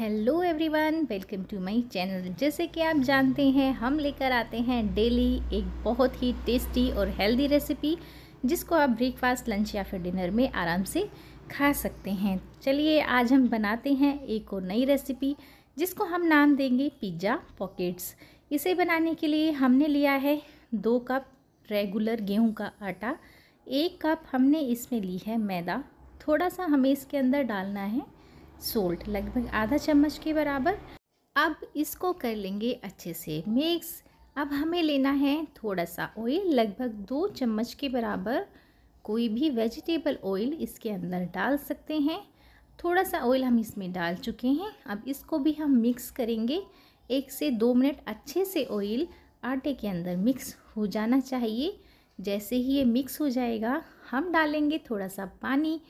hello everyone welcome to my channel जैसे कि आप जानते हैं हम लेकर आते हैं डेली एक बहुत ही टेस्टी और हेल्दी रेसिपी जिसको आप ब्रेकफास्ट लंच या फिर डिनर में आराम से खा सकते हैं चलिए आज हम बनाते हैं एक और नई रेसिपी जिसको हम नाम देंगे पिज़्ज़ा पॉकेट्स इसे बनाने के लिए हमने लिया है दो कप रेगुलर गेहूँ का आटा एक कप हमने इसमें ली है मैदा थोड़ा सा हमें इसके अंदर डालना है सोल्ट लगभग आधा चम्मच के बराबर अब इसको कर लेंगे अच्छे से मिक्स अब हमें लेना है थोड़ा सा ऑयल लगभग दो चम्मच के बराबर कोई भी वेजिटेबल ऑयल इसके अंदर डाल सकते हैं थोड़ा सा ऑयल हम इसमें डाल चुके हैं अब इसको भी हम मिक्स करेंगे एक से दो मिनट अच्छे से ऑयल आटे के अंदर मिक्स हो जाना चाहिए जैसे ही ये मिक्स हो जाएगा हम डालेंगे थोड़ा सा पानी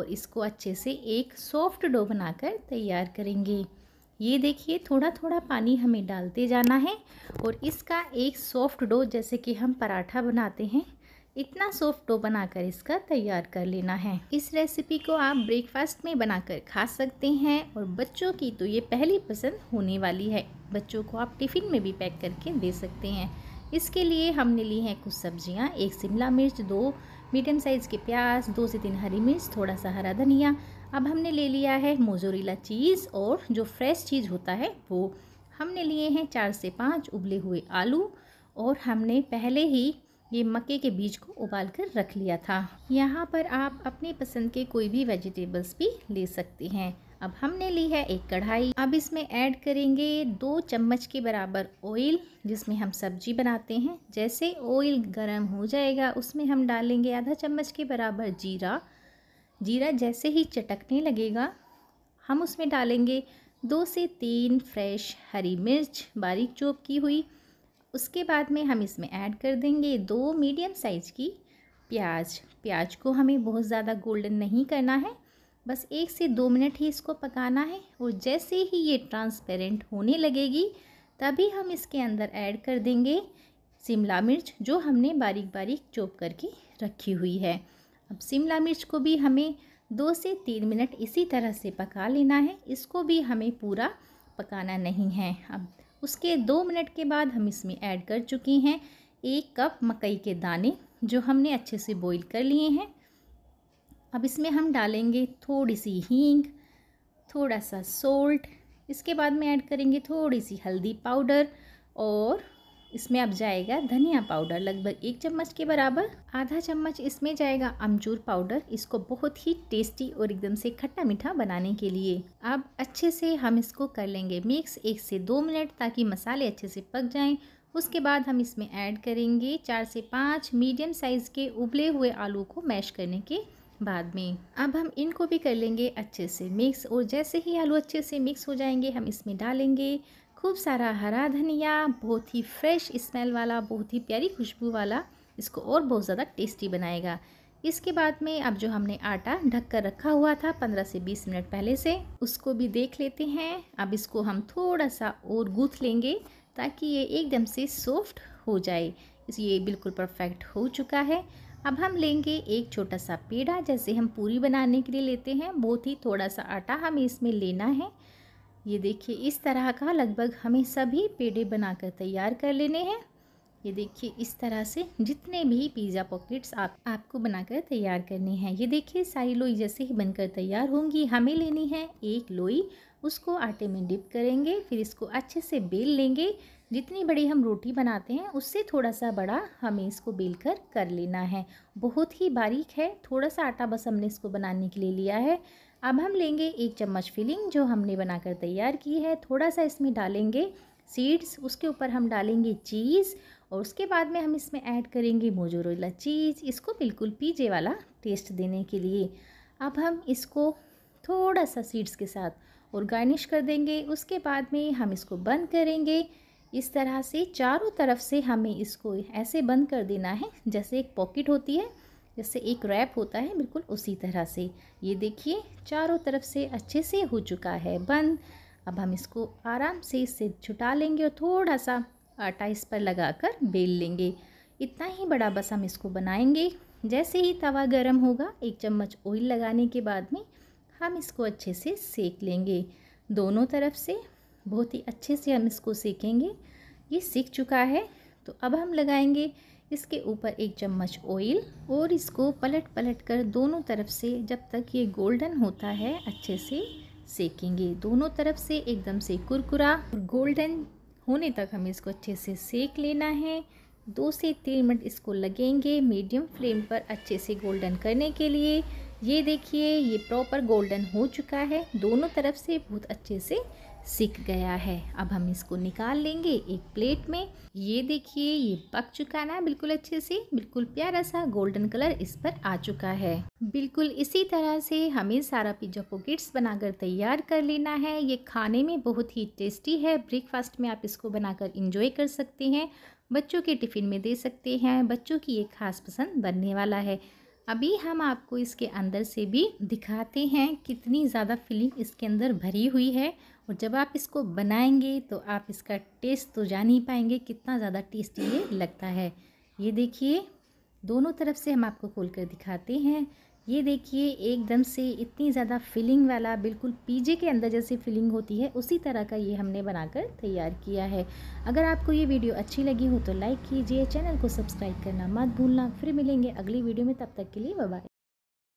और इसको अच्छे से एक सॉफ्ट डो बनाकर तैयार करेंगे ये देखिए थोड़ा थोड़ा पानी हमें डालते जाना है और इसका एक सॉफ्ट डो जैसे कि हम पराठा बनाते हैं इतना सॉफ्ट डो बनाकर इसका तैयार कर लेना है इस रेसिपी को आप ब्रेकफास्ट में बनाकर खा सकते हैं और बच्चों की तो ये पहली पसंद होने वाली है बच्चों को आप टिफ़िन में भी पैक करके दे सकते हैं इसके लिए हमने ली हैं कुछ सब्जियाँ एक शिमला मिर्च दो मीडियम साइज़ की प्याज दो से तीन हरी मिर्च थोड़ा सा हरा धनिया अब हमने ले लिया है मोजोरीला चीज़ और जो फ्रेश चीज़ होता है वो हमने लिए हैं चार से पाँच उबले हुए आलू और हमने पहले ही ये मक्के के बीज को उबाल कर रख लिया था यहाँ पर आप अपने पसंद के कोई भी वेजिटेबल्स भी ले सकते हैं अब हमने ली है एक कढ़ाई अब इसमें ऐड करेंगे दो चम्मच के बराबर ऑयल जिसमें हम सब्जी बनाते हैं जैसे ऑयल गर्म हो जाएगा उसमें हम डालेंगे आधा चम्मच के बराबर जीरा जीरा जैसे ही चटकने लगेगा हम उसमें डालेंगे दो से तीन फ्रेश हरी मिर्च बारीक चोप की हुई उसके बाद में हम इसमें ऐड कर देंगे दो मीडियम साइज़ की प्याज प्याज को हमें बहुत ज़्यादा गोल्डन नहीं करना है बस एक से दो मिनट ही इसको पकाना है और जैसे ही ये ट्रांसपेरेंट होने लगेगी तभी हम इसके अंदर ऐड कर देंगे शिमला मिर्च जो हमने बारीक बारीक चॉप करके रखी हुई है अब शिमला मिर्च को भी हमें दो से तीन मिनट इसी तरह से पका लेना है इसको भी हमें पूरा पकाना नहीं है अब उसके दो मिनट के बाद हम इसमें ऐड कर चुकी हैं एक कप मकई के दाने जो हमने अच्छे से बॉईल कर लिए हैं अब इसमें हम डालेंगे थोड़ी सी हींग थोड़ा सा सोल्ट इसके बाद में ऐड करेंगे थोड़ी सी हल्दी पाउडर और इसमें अब जाएगा धनिया पाउडर लगभग एक चम्मच के बराबर आधा चम्मच इसमें जाएगा अमचूर पाउडर इसको बहुत ही टेस्टी और एकदम से खट्टा मीठा बनाने के लिए अब अच्छे से हम इसको कर लेंगे मिक्स एक से दो मिनट ताकि मसाले अच्छे से पक जाएं उसके बाद हम इसमें ऐड करेंगे चार से पाँच मीडियम साइज़ के उबले हुए आलू को मैश करने के बाद में अब हम इनको भी कर लेंगे अच्छे से मिक्स और जैसे ही आलू अच्छे से मिक्स हो जाएंगे हम इसमें डालेंगे खूब सारा हरा धनिया बहुत ही फ्रेश स्मेल वाला बहुत ही प्यारी खुशबू वाला इसको और बहुत ज़्यादा टेस्टी बनाएगा इसके बाद में अब जो हमने आटा ढक कर रखा हुआ था 15 से 20 मिनट पहले से उसको भी देख लेते हैं अब इसको हम थोड़ा सा और गूँथ लेंगे ताकि ये एकदम से सॉफ्ट हो जाए ये बिल्कुल परफेक्ट हो चुका है अब हम लेंगे एक छोटा सा पेड़ा जैसे हम पूरी बनाने के लिए लेते हैं बहुत ही थोड़ा सा आटा हमें इसमें लेना है ये देखिए इस तरह का लगभग हमें सभी पेड़े बनाकर तैयार कर लेने हैं ये देखिए इस तरह से जितने भी पिज़्ज़ा पॉकेट्स आप आपको बनाकर तैयार करनी है ये देखिए सारी लोई जैसे ही बनकर तैयार होंगी हमें लेनी है एक लोई उसको आटे में डिप करेंगे फिर इसको अच्छे से बेल लेंगे जितनी बड़ी हम रोटी बनाते हैं उससे थोड़ा सा बड़ा हमें इसको बेल कर कर लेना है बहुत ही बारीक है थोड़ा सा आटा बस हमने इसको बनाने के लिए लिया है अब हम लेंगे एक चम्मच फिलिंग जो हमने बनाकर तैयार की है थोड़ा सा इसमें डालेंगे सीड्स उसके ऊपर हम डालेंगे चीज़ और उसके बाद में हम इसमें ऐड करेंगे मोजोरेला चीज़ इसको बिल्कुल पीजे वाला टेस्ट देने के लिए अब हम इसको थोड़ा सा सीड्स के साथ और गार्निश कर देंगे उसके बाद में हम इसको बंद करेंगे इस तरह से चारों तरफ से हमें इसको ऐसे बंद कर देना है जैसे एक पॉकेट होती है जैसे एक रैप होता है बिल्कुल उसी तरह से ये देखिए चारों तरफ से अच्छे से हो चुका है बंद अब हम इसको आराम से इससे छुटा लेंगे और थोड़ा सा आटा इस पर लगाकर बेल लेंगे इतना ही बड़ा बस हम इसको बनाएंगे जैसे ही तवा गर्म होगा एक चम्मच ऑयल लगाने के बाद में हम इसको अच्छे से सेक लेंगे दोनों तरफ से बहुत ही अच्छे से हम इसको सेकेंगे ये सीख चुका है तो अब हम लगाएंगे इसके ऊपर एक चम्मच ऑयल और इसको पलट पलट कर दोनों तरफ से जब तक ये गोल्डन होता है अच्छे से सेकेंगे दोनों तरफ से एकदम से कुरकुरा और गोल्डन होने तक हमें इसको अच्छे से सेक लेना है दो से तीन मिनट इसको लगेंगे मीडियम फ्लेम पर अच्छे से गोल्डन करने के लिए ये देखिए ये प्रॉपर गोल्डन हो चुका है दोनों तरफ से बहुत अच्छे से सीख गया है अब हम इसको निकाल लेंगे एक प्लेट में ये देखिए ये पक चुका ना बिल्कुल अच्छे से बिल्कुल प्यारा सा गोल्डन कलर इस पर आ चुका है बिल्कुल इसी तरह से हमें सारा पिज्जा पॉकेट्स बनाकर तैयार कर लेना है ये खाने में बहुत ही टेस्टी है ब्रेकफास्ट में आप इसको बनाकर इंजॉय कर सकते हैं बच्चों के टिफ़िन में दे सकते हैं बच्चों की ये खास पसंद बनने वाला है अभी हम आपको इसके अंदर से भी दिखाते हैं कितनी ज़्यादा फिलिंग इसके अंदर भरी हुई है और जब आप इसको बनाएंगे तो आप इसका टेस्ट तो जान ही पाएंगे कितना ज़्यादा टेस्टी ये लगता है ये देखिए दोनों तरफ से हम आपको खोल कर दिखाते हैं ये देखिए एकदम से इतनी ज़्यादा फिलिंग वाला बिल्कुल पीजे के अंदर जैसी फिलिंग होती है उसी तरह का ये हमने बनाकर तैयार किया है अगर आपको ये वीडियो अच्छी लगी हो तो लाइक कीजिए चैनल को सब्सक्राइब करना मत भूलना फिर मिलेंगे अगली वीडियो में तब तक के लिए बाय